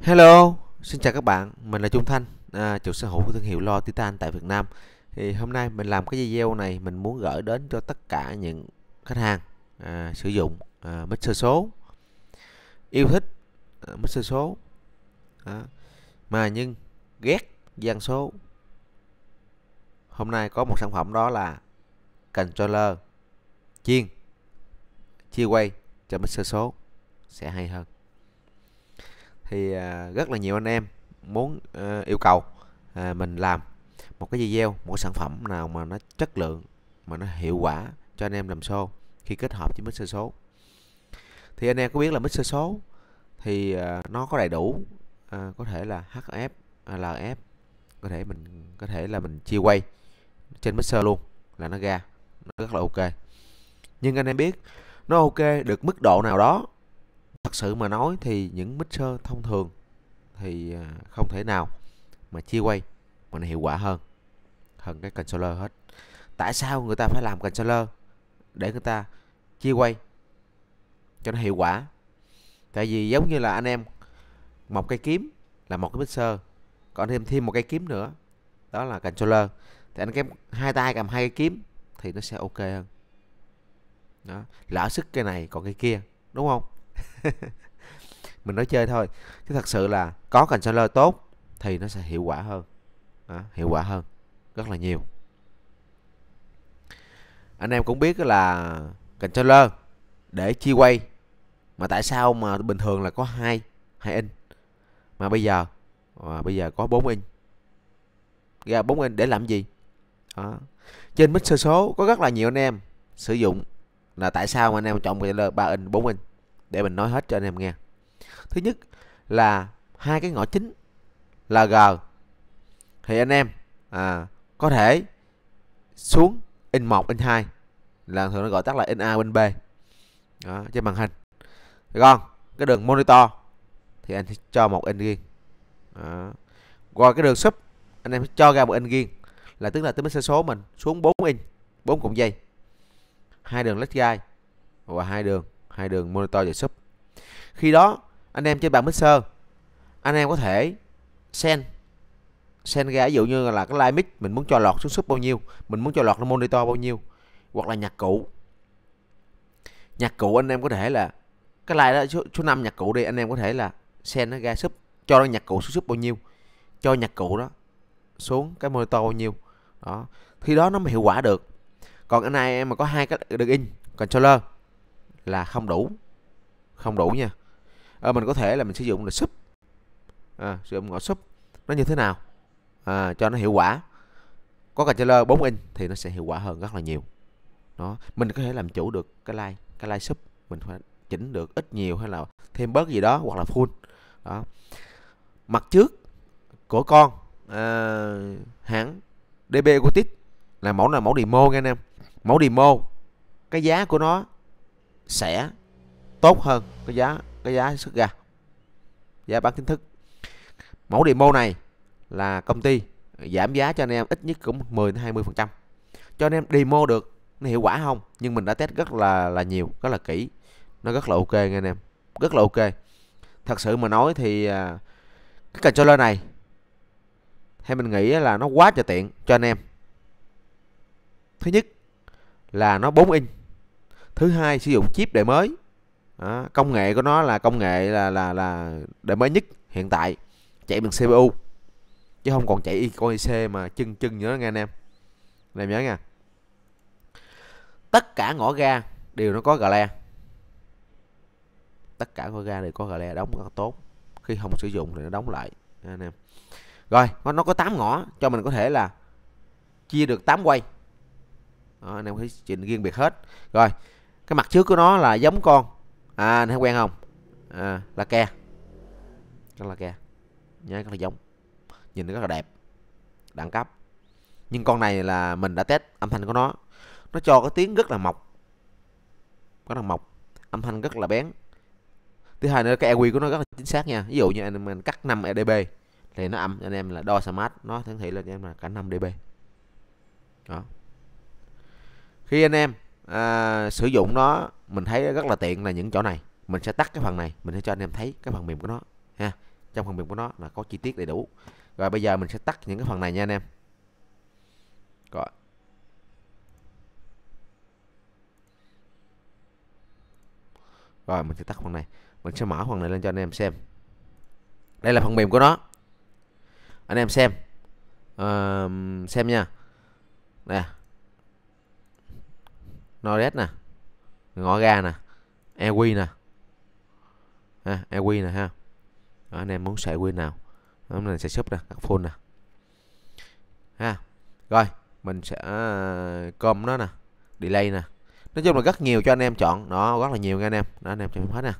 Hello, xin chào các bạn, mình là Trung Thanh, à, chủ sở hữu của thương hiệu Lo Titan tại Việt Nam. Thì hôm nay mình làm cái video này mình muốn gửi đến cho tất cả những khách hàng à, sử dụng à, mixer số, yêu thích à, mixer số, à, mà nhưng ghét gian số. Hôm nay có một sản phẩm đó là controller chiên chia quay cho mixer số sẽ hay hơn thì à, rất là nhiều anh em muốn ờ, yêu cầu à, mình làm một cái video một cái sản phẩm nào mà nó chất lượng mà nó hiệu quả cho anh em làm show khi kết hợp với mixer số thì anh em có biết là mixer số thì à, nó có đầy đủ có thể là HF, LF có thể mình có thể là mình chia quay trên mixer luôn là nó ra nó rất là ok nhưng anh em biết nó ok được mức độ nào đó thật sự mà nói thì những mixer thông thường thì à, không thể nào mà chia quay mà nó hiệu quả hơn hơn cái controller hết tại sao người ta phải làm controller để người ta chia quay cho nó hiệu quả tại vì giống như là anh em một cây kiếm là một cái mixer còn thêm thêm một cây kiếm nữa đó là controller thì anh em hai tay cầm hai cây kiếm thì nó sẽ ok hơn đó lỡ sức cây này còn cây kia đúng không mình nói chơi thôi chứ thật sự là có cần lơ tốt thì nó sẽ hiệu quả hơn à, hiệu quả hơn rất là nhiều anh em cũng biết là cần lơ để chi quay mà tại sao mà bình thường là có hai hai in mà bây giờ mà bây giờ có 4 in ra 4 in để làm gì đó. trên mixer số có rất là nhiều anh em sử dụng là tại sao mà anh em chọn lơ ba in 4 in để mình nói hết cho anh em nghe thứ nhất là hai cái ngõ chính là g thì anh em à, có thể xuống in 1 in 2 là thường nó gọi tắt là in A in B đó, trên màn hình còn cái đường monitor thì anh sẽ cho một in riêng đó. qua cái đường sub anh em sẽ cho ra một in riêng là tức là tính xe số mình xuống 4 in 4 cụm dây hai đường led guide và hai đường hai đường monitor và sub khi đó anh em trên bàn mixer anh em có thể send send ra ví dụ như là cái live mic mình muốn cho lọt xuống sub bao nhiêu mình muốn cho lọt lên monitor bao nhiêu hoặc là nhạc cụ nhạc cụ anh em có thể là cái like đó số, số 5 nhạc cụ đi anh em có thể là send nó ra sub cho nó nhạc cụ xuống sub bao nhiêu cho nhạc cụ đó xuống cái monitor bao nhiêu đó Khi đó nó mới hiệu quả được còn anh này em mà có hai cái được in controller là không đủ không đủ nha à, mình có thể là mình sử dụng là súp à, sử dụng ngõ súp nó như thế nào à, cho nó hiệu quả có cà chê 4 inch thì nó sẽ hiệu quả hơn rất là nhiều đó mình có thể làm chủ được cái like cái like súp mình phải chỉnh được ít nhiều hay là thêm bớt gì đó hoặc là full đó mặt trước của con à, hãng DB Ecotit là mẫu là mẫu demo nghe anh em mẫu demo cái giá của nó sẽ tốt hơn cái giá cái giá xuất ra giá bán chính thức mẫu demo này là công ty giảm giá cho anh em ít nhất cũng 10 đến 20 phần trăm cho anh em demo được nó hiệu quả không nhưng mình đã test rất là là nhiều rất là kỹ nó rất là ok nghe anh em rất là ok thật sự mà nói thì à, cái controller này hay mình nghĩ là nó quá trời tiện cho anh em thứ nhất là nó 4 inch thứ hai sử dụng chip đời mới à, công nghệ của nó là công nghệ là là là đời mới nhất hiện tại chạy bằng CPU chứ không còn chạy con IC mà chân chân nhớ nghe anh em anh nhớ nha tất cả ngõ ga đều nó có gà le tất cả ngõ ga đều có gà le đóng rất tốt khi không sử dụng thì nó đóng lại nha anh em rồi nó nó có 8 ngõ cho mình có thể là chia được 8 quay đó, anh em thấy chuyện riêng biệt hết rồi cái mặt trước của nó là giống con à anh quen không à, là ke rất là ke nhớ rất là giống nhìn nó rất là đẹp đẳng cấp nhưng con này là mình đã test âm thanh của nó nó cho cái tiếng rất là mộc rất là mộc âm thanh rất là bén thứ hai nữa cái EQ của nó rất là chính xác nha ví dụ như anh mình cắt 5 e dB thì nó âm anh em là đo smart nó hiển thị lên cho em là cả 5 dB đó khi anh em à, sử dụng nó mình thấy rất là tiện là những chỗ này mình sẽ tắt cái phần này mình sẽ cho anh em thấy cái phần mềm của nó ha trong phần mềm của nó là có chi tiết đầy đủ rồi bây giờ mình sẽ tắt những cái phần này nha anh em rồi rồi mình sẽ tắt phần này mình sẽ mở phần này lên cho anh em xem đây là phần mềm của nó anh em xem uh, xem nha nè Nores nè ngõ ga nè EQ nè ha, EQ nè ha đó, anh em muốn xài quy nào hôm nay sẽ sub nè các full nè ha rồi mình sẽ à, com nó nè delay nè nói chung là rất nhiều cho anh em chọn nó rất là nhiều nha anh em đó anh em chọn hết nè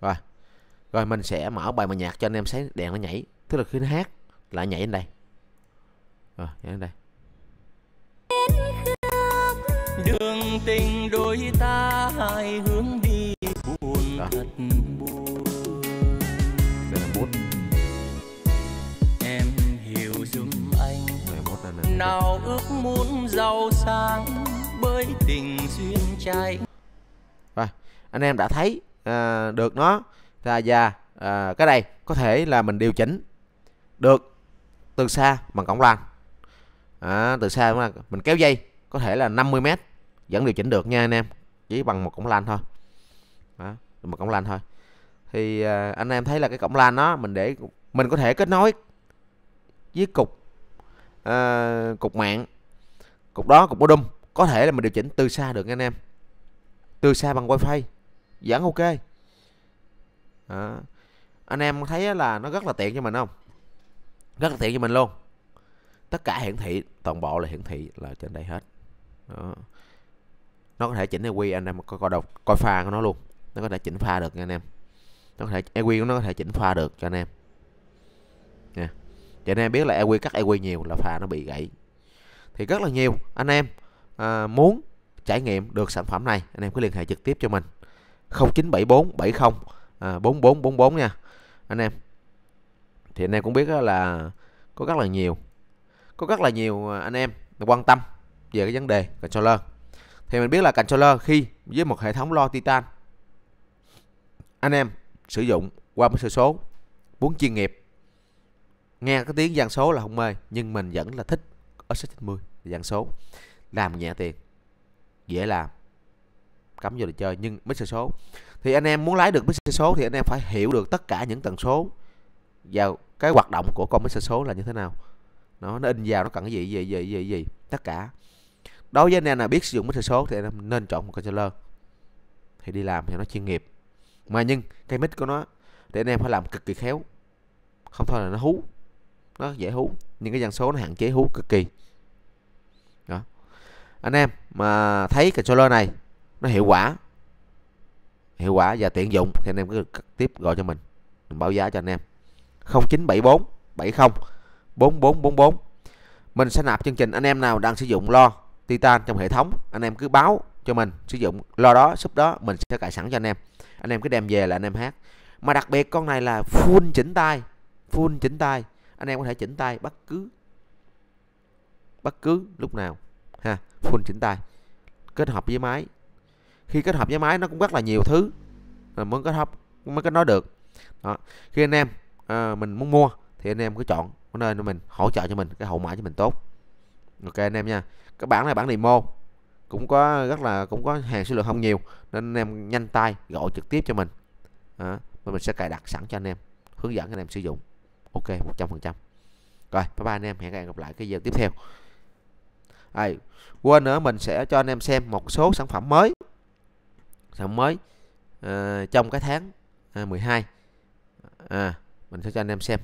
rồi rồi mình sẽ mở bài mà nhạc cho anh em thấy đèn nó nhảy tức là khi nó hát lại nhảy lên đây rồi nhảy lên đây đường tình đôi ta hai hướng đi buồn à. thật buồn đây dạ, em hiểu giùm anh dạ, là nào ước muốn giàu sang bởi tình duyên trai và anh em đã thấy à, được nó là già à, cái đây có thể là mình điều chỉnh được từ xa bằng cổng lan à, từ xa mà mình kéo dây có thể là 50 mét vẫn điều chỉnh được nha anh em chỉ bằng một cổng lan thôi đó, một cổng lan thôi thì à, anh em thấy là cái cổng lan nó mình để mình có thể kết nối với cục à, cục mạng cục đó cục modem có thể là mình điều chỉnh từ xa được anh em từ xa bằng wifi vẫn ok đó. anh em thấy là nó rất là tiện cho mình không rất là tiện cho mình luôn tất cả hiển thị toàn bộ là hiển thị là trên đây hết đó nó có thể chỉnh EQ anh em coi coi đọc coi pha của nó luôn nó có thể chỉnh pha được nha anh em nó có thể EQ của nó có thể chỉnh pha được cho anh em nha cho anh em biết là EQ cắt EQ nhiều là pha nó bị gãy thì rất là nhiều anh em à, muốn trải nghiệm được sản phẩm này anh em cứ liên hệ trực tiếp cho mình 0974 70 à, 4444 nha anh em thì anh em cũng biết là có rất là nhiều có rất là nhiều à, anh em quan tâm về cái vấn đề controller thì mình biết là controller khi với một hệ thống lo titan anh em sử dụng qua một sơ số muốn chuyên nghiệp nghe cái tiếng dàn số là không mê nhưng mình vẫn là thích ở sách 90 dàn số làm nhẹ tiền dễ làm cắm vô để chơi nhưng mix số thì anh em muốn lái được mix số thì anh em phải hiểu được tất cả những tần số vào cái hoạt động của con mix số là như thế nào nó nó in vào nó cần cái gì gì gì gì gì tất cả đối với anh em nào biết sử dụng kỹ thuật số thì anh em nên chọn một controller thì đi làm thì nó chuyên nghiệp mà nhưng cái mic của nó thì anh em phải làm cực kỳ khéo không thôi là nó hú nó dễ hú nhưng cái dân số nó hạn chế hú cực kỳ đó anh em mà thấy controller này nó hiệu quả hiệu quả và tiện dụng thì anh em cứ tiếp gọi cho mình mình báo giá cho anh em 0974 70 4444 mình sẽ nạp chương trình anh em nào đang sử dụng lo titan trong hệ thống anh em cứ báo cho mình sử dụng lo đó súp đó mình sẽ cài sẵn cho anh em anh em cứ đem về là anh em hát mà đặc biệt con này là full chỉnh tay full chỉnh tay anh em có thể chỉnh tay bất cứ bất cứ lúc nào ha full chỉnh tay kết hợp với máy khi kết hợp với máy nó cũng rất là nhiều thứ muốn kết hợp mới có nói được đó. khi anh em à, mình muốn mua thì anh em cứ chọn cái nơi mình hỗ trợ cho mình cái hậu mãi cho mình tốt ok anh em nha các bản này bản demo cũng có rất là cũng có hàng số lượng không nhiều nên anh em nhanh tay gọi trực tiếp cho mình đó. mình sẽ cài đặt sẵn cho anh em hướng dẫn anh em sử dụng ok 100 phần trăm rồi bye bye anh em hẹn gặp lại cái giờ tiếp theo à, quên nữa mình sẽ cho anh em xem một số sản phẩm mới sản phẩm mới uh, trong cái tháng uh, ờ, 12 à, mình sẽ cho anh em xem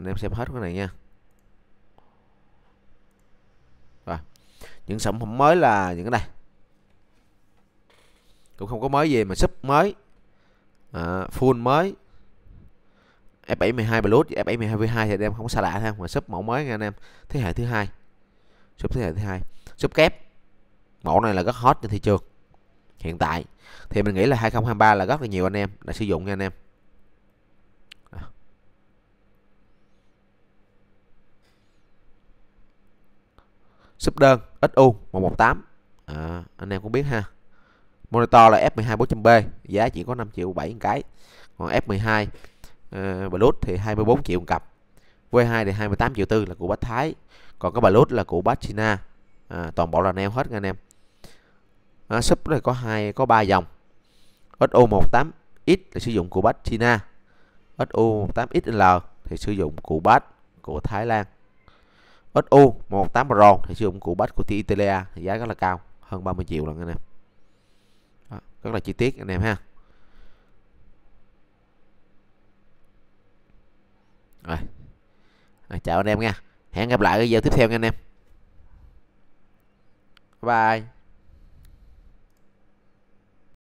anh em xem hết cái này nha rồi những sản phẩm mới là những cái này cũng không có mới gì mà sub mới à, full mới F72 Plus F72 V2 thì em không có xa lạ thôi mà sub mẫu mới nha anh em thế hệ thứ hai sub thế hệ thứ hai sub kép mẫu này là rất hot trên thị trường hiện tại thì mình nghĩ là 2023 là rất là nhiều anh em đã sử dụng nha anh em súp đơn XU 118 à, anh em cũng biết ha monitor là F12 400 b giá chỉ có 5 triệu 7 cái còn F12 uh, ờ, Bluetooth thì 24 triệu một cặp V2 thì 28 triệu tư là của bách Thái còn cái Bluetooth là của bách China à, toàn bộ là neo hết nha anh em à, sub này có hai có ba dòng SU18X là sử dụng của bách China SU18XL thì sử dụng của bách của Thái Lan XU 18 Pro thì sử dụng củ bách của Italia giá rất là cao hơn 30 triệu lần anh em Đó, rất là chi tiết anh em ha rồi. rồi chào anh em nha hẹn gặp lại ở video tiếp theo nha anh em bye, bye.